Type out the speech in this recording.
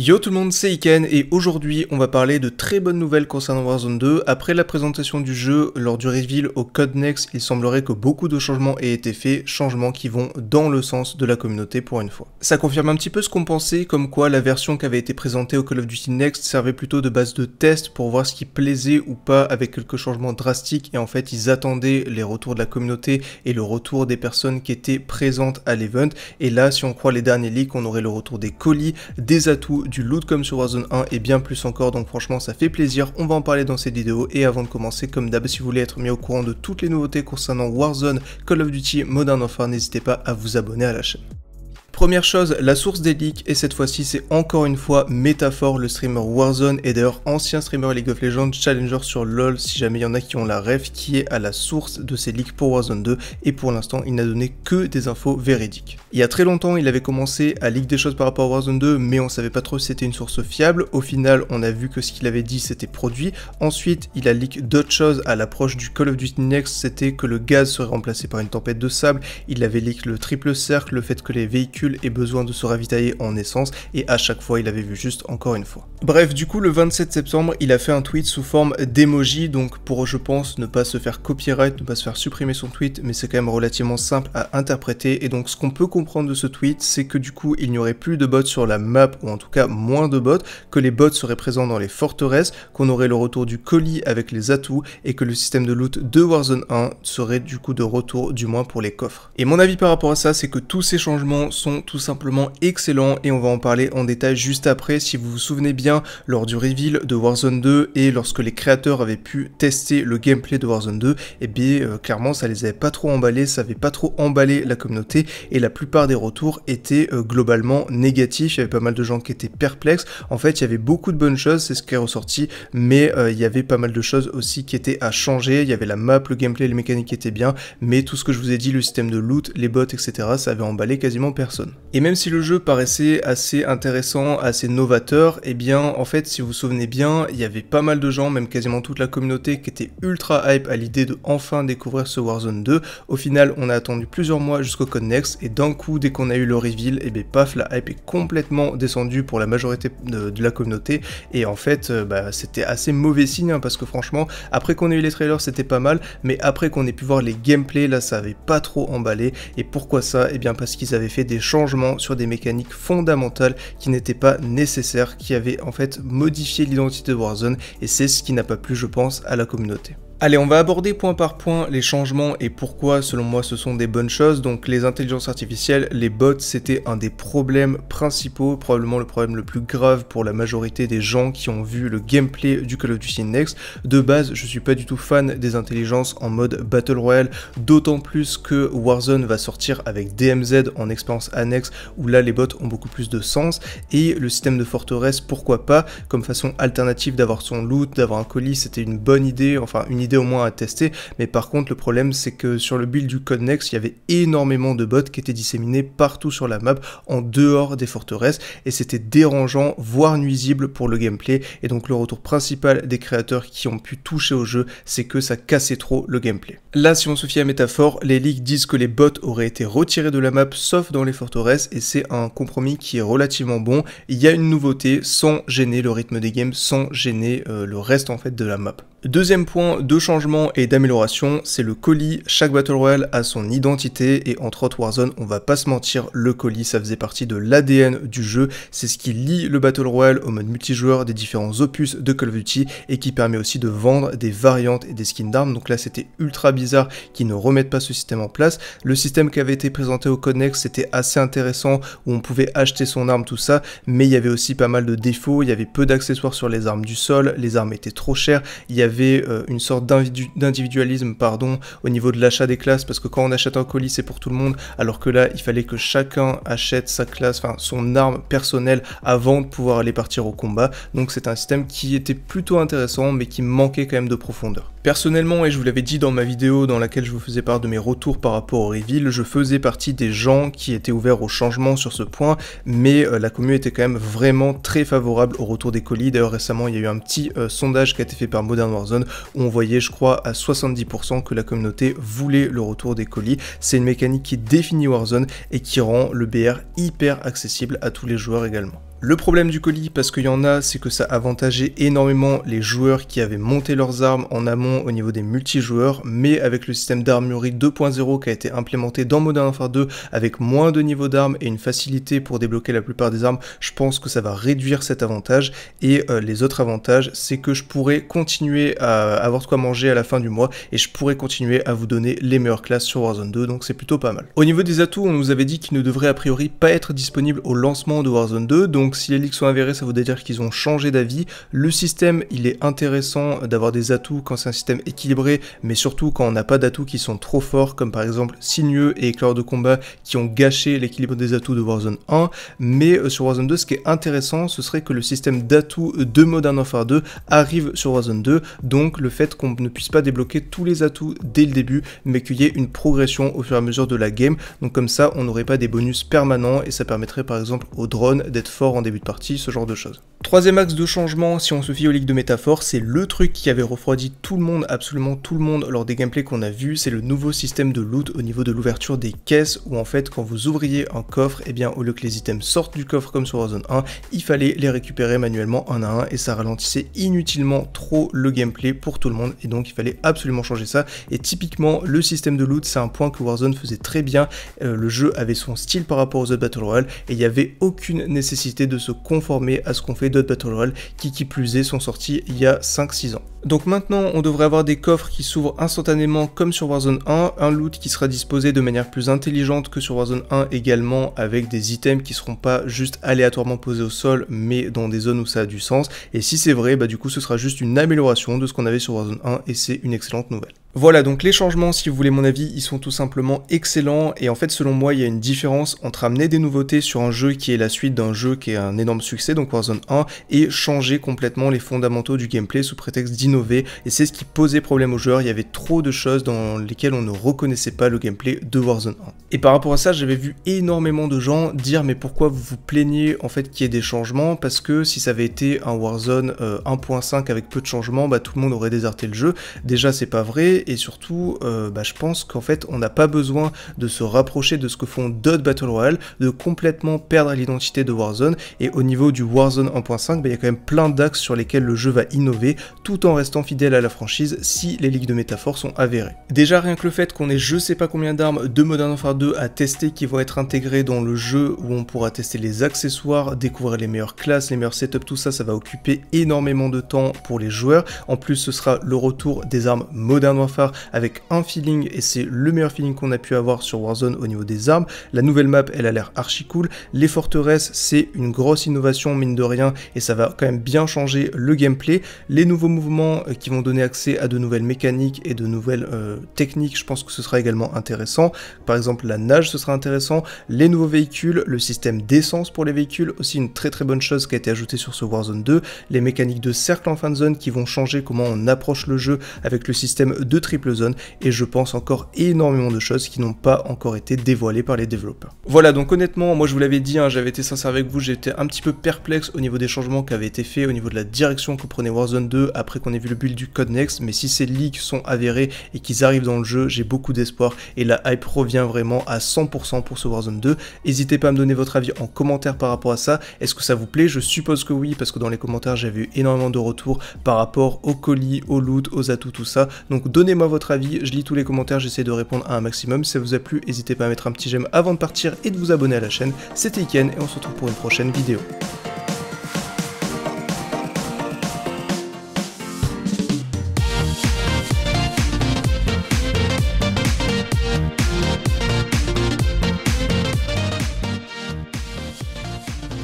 Yo tout le monde, c'est Iken et aujourd'hui on va parler de très bonnes nouvelles concernant Warzone 2. Après la présentation du jeu lors du reveal au Code Next, il semblerait que beaucoup de changements aient été faits, changements qui vont dans le sens de la communauté pour une fois. Ça confirme un petit peu ce qu'on pensait, comme quoi la version qui avait été présentée au Call of Duty Next servait plutôt de base de test pour voir ce qui plaisait ou pas avec quelques changements drastiques et en fait ils attendaient les retours de la communauté et le retour des personnes qui étaient présentes à l'event. Et là si on croit les derniers leaks, on aurait le retour des colis, des atouts du loot comme sur Warzone 1 et bien plus encore, donc franchement ça fait plaisir, on va en parler dans cette vidéo et avant de commencer, comme d'hab, si vous voulez être mis au courant de toutes les nouveautés concernant Warzone, Call of Duty, Modern Warfare, n'hésitez pas à vous abonner à la chaîne. Première chose, la source des leaks, et cette fois-ci c'est encore une fois Métaphore, le streamer Warzone, et d'ailleurs ancien streamer League of Legends, challenger sur LoL, si jamais il y en a qui ont la rêve, qui est à la source de ces leaks pour Warzone 2, et pour l'instant il n'a donné que des infos véridiques. Il y a très longtemps, il avait commencé à leak des choses par rapport à Warzone 2, mais on savait pas trop si c'était une source fiable, au final on a vu que ce qu'il avait dit c'était produit, ensuite il a leak d'autres choses à l'approche du Call of Duty Next, c'était que le gaz serait remplacé par une tempête de sable, il avait leak le triple cercle, le fait que les véhicules et besoin de se ravitailler en essence, et à chaque fois il avait vu juste encore une fois. Bref, du coup le 27 septembre, il a fait un tweet sous forme d'emoji, donc pour je pense ne pas se faire copyright, ne pas se faire supprimer son tweet, mais c'est quand même relativement simple à interpréter, et donc ce qu'on peut comprendre de ce tweet, c'est que du coup il n'y aurait plus de bots sur la map, ou en tout cas moins de bots, que les bots seraient présents dans les forteresses, qu'on aurait le retour du colis avec les atouts, et que le système de loot de Warzone 1 serait du coup de retour, du moins pour les coffres. Et mon avis par rapport à ça, c'est que tous ces changements sont tout simplement excellent et on va en parler en détail juste après. Si vous vous souvenez bien, lors du reveal de Warzone 2 et lorsque les créateurs avaient pu tester le gameplay de Warzone 2, et eh bien euh, clairement ça les avait pas trop emballés, ça avait pas trop emballé la communauté et la plupart des retours étaient euh, globalement négatifs. Il y avait pas mal de gens qui étaient perplexes. En fait, il y avait beaucoup de bonnes choses, c'est ce qui est ressorti, mais euh, il y avait pas mal de choses aussi qui étaient à changer. Il y avait la map, le gameplay, les mécaniques étaient bien, mais tout ce que je vous ai dit, le système de loot, les bots, etc., ça avait emballé quasiment personne. Et même si le jeu paraissait assez intéressant, assez novateur, eh bien en fait si vous vous souvenez bien, il y avait pas mal de gens, même quasiment toute la communauté qui était ultra hype à l'idée de enfin découvrir ce Warzone 2. Au final, on a attendu plusieurs mois jusqu'au Code Next et d'un coup, dès qu'on a eu le reveal, eh bien paf, la hype est complètement descendue pour la majorité de, la communauté et en fait, euh, bah, c'était assez mauvais signe hein, parce que franchement, après qu'on ait eu les trailers, c'était pas mal, mais après qu'on ait pu voir les gameplays, là ça avait pas trop emballé et pourquoi ça Eh bien parce qu'ils avaient fait des Changement sur des mécaniques fondamentales qui n'étaient pas nécessaires, qui avaient en fait modifié l'identité de Warzone et c'est ce qui n'a pas plu je pense à la communauté. Allez, on va aborder point par point les changements et pourquoi, selon moi, ce sont des bonnes choses. Donc, les intelligences artificielles, les bots, c'était un des problèmes principaux, probablement le problème le plus grave pour la majorité des gens qui ont vu le gameplay du Call of Duty Next. De base, je suis pas du tout fan des intelligences en mode Battle Royale, d'autant plus que Warzone va sortir avec DMZ en expérience annexe, où là, les bots ont beaucoup plus de sens. Et le système de forteresse, pourquoi pas, comme façon alternative d'avoir son loot, d'avoir un colis, c'était une bonne idée, enfin, une idée au moins à tester, mais par contre le problème c'est que sur le build du Code Next, il y avait énormément de bots qui étaient disséminés partout sur la map, en dehors des forteresses, et c'était dérangeant, voire nuisible pour le gameplay, et donc le retour principal des créateurs qui ont pu toucher au jeu, c'est que ça cassait trop le gameplay. Là, si on se fie à Métaphore, les leaks disent que les bots auraient été retirés de la map, sauf dans les forteresses, et c'est un compromis qui est relativement bon, il y a une nouveauté sans gêner le rythme des games, sans gêner euh, le reste en fait de la map. Deuxième point de changement et d'amélioration, c'est le colis. Chaque Battle Royale a son identité et entre autres Warzone, on va pas se mentir, le colis ça faisait partie de l'ADN du jeu. C'est ce qui lie le Battle Royale au mode multijoueur des différents opus de Call of Duty et qui permet aussi de vendre des variantes et des skins d'armes. Donc là c'était ultra bizarre qu'ils ne remettent pas ce système en place. Le système qui avait été présenté au Connex c'était assez intéressant où on pouvait acheter son arme, tout ça, mais il y avait aussi pas mal de défauts, il y avait peu d'accessoires sur les armes du sol, les armes étaient trop chères, il y avait avait euh, une sorte d'individualisme pardon, au niveau de l'achat des classes, parce que quand on achète un colis, c'est pour tout le monde, alors que là, il fallait que chacun achète sa classe, enfin son arme personnelle avant de pouvoir aller partir au combat. Donc c'est un système qui était plutôt intéressant, mais qui manquait quand même de profondeur. Personnellement, et je vous l'avais dit dans ma vidéo dans laquelle je vous faisais part de mes retours par rapport au reveal, je faisais partie des gens qui étaient ouverts au changement sur ce point, mais euh, la commune était quand même vraiment très favorable au retour des colis. D'ailleurs, récemment, il y a eu un petit euh, sondage qui a été fait par Modern Warzone où on voyait, je crois, à 70% que la communauté voulait le retour des colis. C'est une mécanique qui définit Warzone et qui rend le BR hyper accessible à tous les joueurs également. Le problème du colis, parce qu'il y en a, c'est que ça avantageait énormément les joueurs qui avaient monté leurs armes en amont au niveau des multijoueurs, mais avec le système d'armurie 2.0 qui a été implémenté dans Modern Warfare 2 avec moins de niveaux d'armes et une facilité pour débloquer la plupart des armes, je pense que ça va réduire cet avantage. Et euh, les autres avantages, c'est que je pourrais continuer à avoir de quoi manger à la fin du mois et je pourrais continuer à vous donner les meilleures classes sur Warzone 2, donc c'est plutôt pas mal. Au niveau des atouts, on nous avait dit qu'ils ne devraient a priori pas être disponibles au lancement de Warzone 2, donc donc si les leaks sont avérés, ça veut dire qu'ils ont changé d'avis. Le système, il est intéressant d'avoir des atouts quand c'est un système équilibré, mais surtout quand on n'a pas d'atouts qui sont trop forts, comme par exemple Signeux et Éclore de combat qui ont gâché l'équilibre des atouts de Warzone 1. Mais euh, sur Warzone 2, ce qui est intéressant, ce serait que le système d'atouts de Modern Warfare 2 arrive sur Warzone 2, donc le fait qu'on ne puisse pas débloquer tous les atouts dès le début, mais qu'il y ait une progression au fur et à mesure de la game. Donc comme ça, on n'aurait pas des bonus permanents et ça permettrait par exemple aux drones d'être forts en début de partie, ce genre de choses. Troisième axe de changement, si on se fie aux ligues de métaphore c'est le truc qui avait refroidi tout le monde, absolument tout le monde, lors des gameplays qu'on a vus, c'est le nouveau système de loot au niveau de l'ouverture des caisses, où en fait, quand vous ouvriez un coffre, et eh bien, au lieu que les items sortent du coffre comme sur Warzone 1, il fallait les récupérer manuellement un à un, et ça ralentissait inutilement trop le gameplay pour tout le monde, et donc il fallait absolument changer ça, et typiquement, le système de loot, c'est un point que Warzone faisait très bien, euh, le jeu avait son style par rapport aux autres Battle Royale, et il n'y avait aucune nécessité de se conformer à ce qu'on fait d'autres Battle Royale qui, qui plus est, sont sortis il y a 5-6 ans. Donc maintenant, on devrait avoir des coffres qui s'ouvrent instantanément comme sur Warzone 1, un loot qui sera disposé de manière plus intelligente que sur Warzone 1 également, avec des items qui seront pas juste aléatoirement posés au sol, mais dans des zones où ça a du sens. Et si c'est vrai, bah du coup, ce sera juste une amélioration de ce qu'on avait sur Warzone 1 et c'est une excellente nouvelle. Voilà donc les changements, si vous voulez mon avis, ils sont tout simplement excellents et en fait selon moi il y a une différence entre amener des nouveautés sur un jeu qui est la suite d'un jeu qui est un énorme succès, donc Warzone 1, et changer complètement les fondamentaux du gameplay sous prétexte d'innover et c'est ce qui posait problème aux joueurs, il y avait trop de choses dans lesquelles on ne reconnaissait pas le gameplay de Warzone 1. Et par rapport à ça j'avais vu énormément de gens dire mais pourquoi vous vous plaignez en fait qu'il y ait des changements parce que si ça avait été un Warzone 1.5 euh, avec peu de changements bah tout le monde aurait déserté le jeu, déjà c'est pas vrai et surtout, euh, bah, je pense qu'en fait, on n'a pas besoin de se rapprocher de ce que font d'autres Battle Royale, de complètement perdre l'identité de Warzone. Et au niveau du Warzone 1.5, bah, il y a quand même plein d'axes sur lesquels le jeu va innover, tout en restant fidèle à la franchise si les ligues de métaphores sont avérées. Déjà, rien que le fait qu'on ait je sais pas combien d'armes de Modern Warfare 2 à tester qui vont être intégrées dans le jeu, où on pourra tester les accessoires, découvrir les meilleures classes, les meilleurs setups, tout ça, ça va occuper énormément de temps pour les joueurs. En plus, ce sera le retour des armes Modern Warfare avec un feeling et c'est le meilleur feeling qu'on a pu avoir sur Warzone au niveau des armes. La nouvelle map, elle a l'air archi cool. Les forteresses, c'est une grosse innovation mine de rien et ça va quand même bien changer le gameplay. Les nouveaux mouvements euh, qui vont donner accès à de nouvelles mécaniques et de nouvelles euh, techniques, je pense que ce sera également intéressant. Par exemple, la nage, ce sera intéressant. Les nouveaux véhicules, le système d'essence pour les véhicules, aussi une très très bonne chose qui a été ajoutée sur ce Warzone 2. Les mécaniques de cercle en fin de zone qui vont changer comment on approche le jeu avec le système de Triple Zone et je pense encore énormément de choses qui n'ont pas encore été dévoilées par les développeurs. Voilà donc honnêtement moi je vous l'avais dit, hein, j'avais été sincère avec vous, j'étais un petit peu perplexe au niveau des changements qui avaient été faits, au niveau de la direction que prenait Warzone 2 après qu'on ait vu le build du Code Next, mais si ces leaks sont avérés et qu'ils arrivent dans le jeu, j'ai beaucoup d'espoir et la hype revient vraiment à 100% pour ce Warzone 2. N'hésitez pas à me donner votre avis en commentaire par rapport à ça, est-ce que ça vous plaît Je suppose que oui parce que dans les commentaires j'avais eu énormément de retours par rapport aux colis, aux loot, aux atouts, tout ça, donc donnez donnez-moi votre avis, je lis tous les commentaires, j'essaie de répondre à un maximum. Si ça vous a plu, n'hésitez pas à mettre un petit j'aime avant de partir et de vous abonner à la chaîne. C'était Iken et on se retrouve pour une prochaine vidéo.